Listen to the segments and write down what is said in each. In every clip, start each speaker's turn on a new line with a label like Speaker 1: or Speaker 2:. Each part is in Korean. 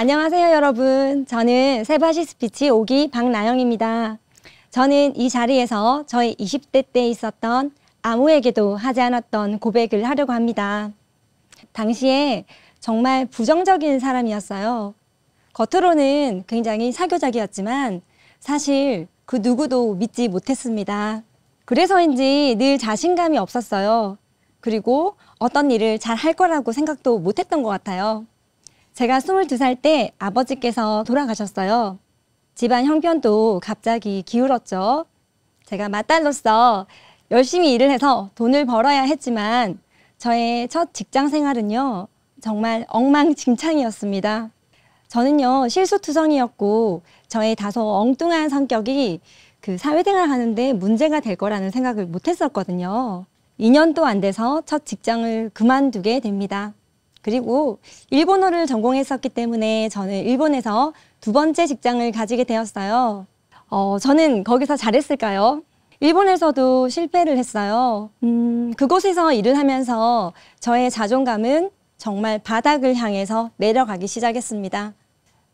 Speaker 1: 안녕하세요 여러분 저는 세바시 스피치 오기 박나영입니다 저는 이 자리에서 저의 20대 때 있었던 아무에게도 하지 않았던 고백을 하려고 합니다 당시에 정말 부정적인 사람이었어요 겉으로는 굉장히 사교적이었지만 사실 그 누구도 믿지 못했습니다 그래서인지 늘 자신감이 없었어요 그리고 어떤 일을 잘 할 거라고 생각도 못했던 것 같아요 제가 22살 때 아버지께서 돌아가셨어요. 집안 형편도 갑자기 기울었죠. 제가 맏딸로서 열심히 일을 해서 돈을 벌어야 했지만 저의 첫 직장 생활은요. 정말 엉망진창이었습니다. 저는요. 실수투성이었고 저의 다소 엉뚱한 성격이 그 사회생활 하는데 문제가 될 거라는 생각을 못 했었거든요. 2년도 안 돼서 첫 직장을 그만두게 됩니다. 그리고 일본어를 전공했었기 때문에 저는 일본에서 두 번째 직장을 가지게 되었어요. 어, 저는 거기서 잘했을까요? 일본에서도 실패를 했어요. 음, 그곳에서 일을 하면서 저의 자존감은 정말 바닥을 향해서 내려가기 시작했습니다.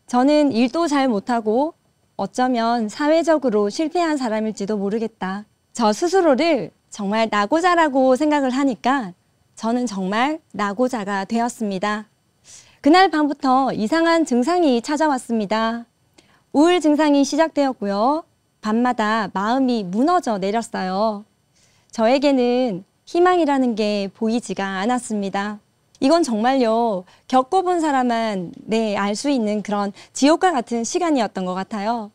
Speaker 1: 저는 일도 잘 못하고 어쩌면 사회적으로 실패한 사람일지도 모르겠다. 저 스스로를 정말 나고자라고 생각을 하니까 저는 정말 나고자가 되었습니다. 그날 밤부터 이상한 증상이 찾아왔습니다. 우울 증상이 시작되었고요. 밤마다 마음이 무너져 내렸어요. 저에게는 희망이라는 게 보이지가 않았습니다. 이건 정말요, 겪어본 사람만 네, 알 수 있는 그런 지옥과 같은 시간이었던 것 같아요.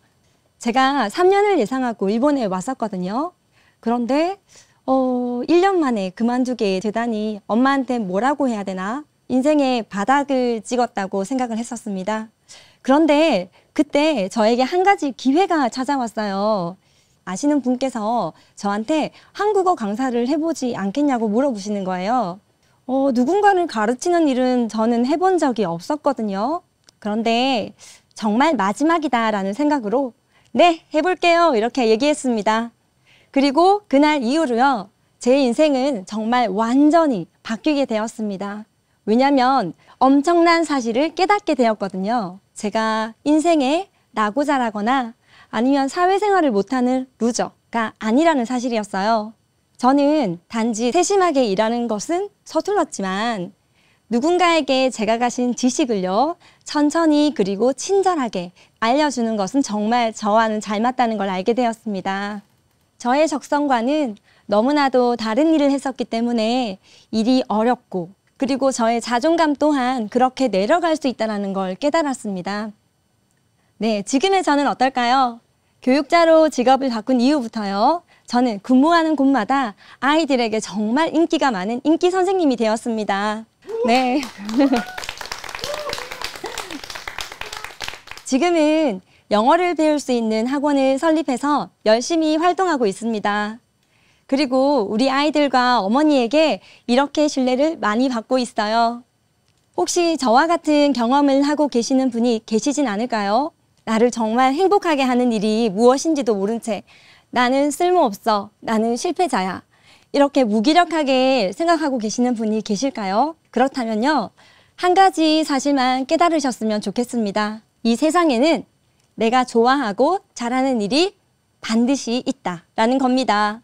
Speaker 1: 제가 3년을 예상하고 일본에 왔었거든요. 그런데 어, 1년 만에 그만두게 되다니 엄마한테 뭐라고 해야 되나? 인생의 바닥을 찍었다고 생각을 했었습니다. 그런데 그때 저에게 한 가지 기회가 찾아왔어요. 아시는 분께서 저한테 한국어 강사를 해보지 않겠냐고 물어보시는 거예요. 어, 누군가를 가르치는 일은 저는 해본 적이 없었거든요. 그런데 정말 마지막이다라는 생각으로 네, 해볼게요. 이렇게 얘기했습니다. 그리고 그날 이후로요. 제 인생은 정말 완전히 바뀌게 되었습니다. 왜냐면 엄청난 사실을 깨닫게 되었거든요. 제가 인생에 나고 자라거나 아니면 사회생활을 못하는 루저가 아니라는 사실이었어요. 저는 단지 세심하게 일하는 것은 서툴렀지만 누군가에게 제가 가신 지식을요, 천천히 그리고 친절하게 알려주는 것은 정말 저와는 잘 맞다는 걸 알게 되었습니다. 저의 적성과는 너무나도 다른 일을 했었기 때문에 일이 어렵고 그리고 저의 자존감 또한 그렇게 내려갈 수 있다는 걸 깨달았습니다. 네, 지금의 저는 어떨까요? 교육자로 직업을 바꾼 이후부터요. 저는 근무하는 곳마다 아이들에게 정말 인기가 많은 인기 선생님이 되었습니다. 네. 지금은 영어를 배울 수 있는 학원을 설립해서 열심히 활동하고 있습니다. 그리고 우리 아이들과 어머니에게 이렇게 신뢰를 많이 받고 있어요. 혹시 저와 같은 경험을 하고 계시는 분이 계시진 않을까요? 나를 정말 행복하게 하는 일이 무엇인지도 모른 채 나는 쓸모없어. 나는 실패자야. 이렇게 무기력하게 생각하고 계시는 분이 계실까요? 그렇다면요. 한 가지 사실만 깨달으셨으면 좋겠습니다. 이 세상에는 내가 좋아하고 잘하는 일이 반드시 있다라는 겁니다.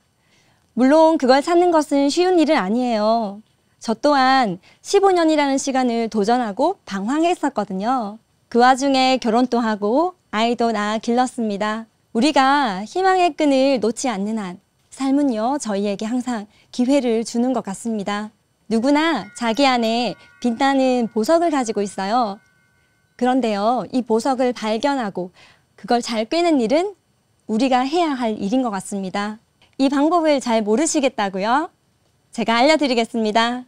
Speaker 1: 물론 그걸 찾는 것은 쉬운 일은 아니에요. 저 또한 15년이라는 시간을 도전하고 방황했었거든요. 그 와중에 결혼도 하고 아이도 낳아 길렀습니다. 우리가 희망의 끈을 놓지 않는 한 삶은요 저희에게 항상 기회를 주는 것 같습니다. 누구나 자기 안에 빛나는 보석을 가지고 있어요. 그런데요, 이 보석을 발견하고 그걸 잘 꿰는 일은 우리가 해야 할 일인 것 같습니다. 이 방법을 잘 모르시겠다고요? 제가 알려드리겠습니다.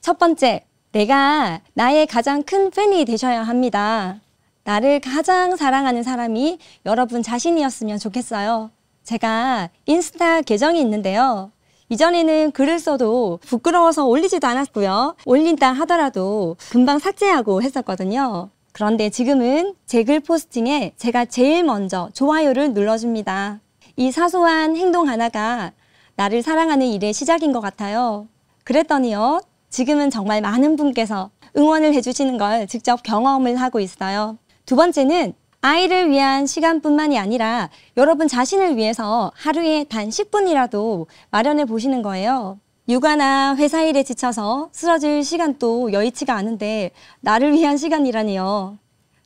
Speaker 1: 첫 번째, 내가 나의 가장 큰 팬이 되셔야 합니다. 나를 가장 사랑하는 사람이 여러분 자신이었으면 좋겠어요. 제가 인스타 계정이 있는데요. 이전에는 글을 써도 부끄러워서 올리지도 않았고요. 올린다 하더라도 금방 삭제하고 했었거든요. 그런데 지금은 제 글 포스팅에 제가 제일 먼저 좋아요를 눌러줍니다. 이 사소한 행동 하나가 나를 사랑하는 일의 시작인 것 같아요. 그랬더니요. 지금은 정말 많은 분께서 응원을 해주시는 걸 직접 경험을 하고 있어요. 두 번째는 아이를 위한 시간뿐만이 아니라 여러분 자신을 위해서 하루에 단 10분이라도 마련해 보시는 거예요. 육아나 회사 일에 지쳐서 쓰러질 시간도 여의치가 않은데 나를 위한 시간이라니요.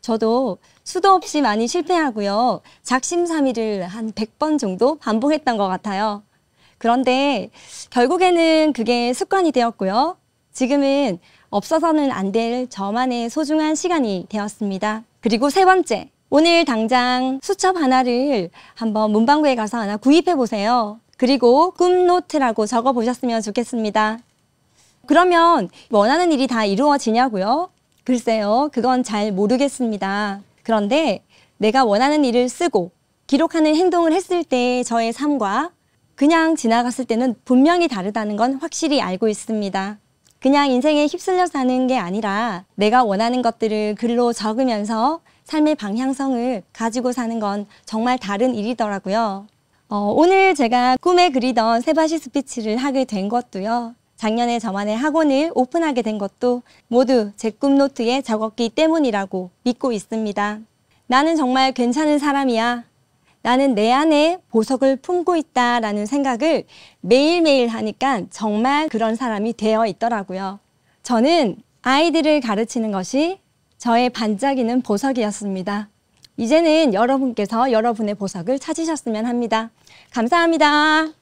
Speaker 1: 저도 수도 없이 많이 실패하고요. 작심삼일을 한 100번 정도 반복했던 것 같아요. 그런데 결국에는 그게 습관이 되었고요. 지금은 없어서는 안 될 저만의 소중한 시간이 되었습니다. 그리고 세 번째, 오늘 당장 수첩 하나를 한번 문방구에 가서 하나 구입해 보세요. 그리고 꿈노트라고 적어 보셨으면 좋겠습니다. 그러면 원하는 일이 다 이루어지냐고요? 글쎄요, 그건 잘 모르겠습니다. 그런데 내가 원하는 일을 쓰고 기록하는 행동을 했을 때 저의 삶과 그냥 지나갔을 때는 분명히 다르다는 건 확실히 알고 있습니다. 그냥 인생에 휩쓸려 사는 게 아니라 내가 원하는 것들을 글로 적으면서 삶의 방향성을 가지고 사는 건 정말 다른 일이더라고요. 어, 오늘 제가 꿈에 그리던 세바시 스피치를 하게 된 것도요. 작년에 저만의 학원을 오픈하게 된 것도 모두 제 꿈노트에 적었기 때문이라고 믿고 있습니다. 나는 정말 괜찮은 사람이야. 나는 내 안에 보석을 품고 있다라는 생각을 매일매일 하니까 정말 그런 사람이 되어 있더라고요. 저는 아이들을 가르치는 것이 저의 반짝이는 보석이었습니다. 이제는 여러분께서 여러분의 보석을 찾으셨으면 합니다. 감사합니다.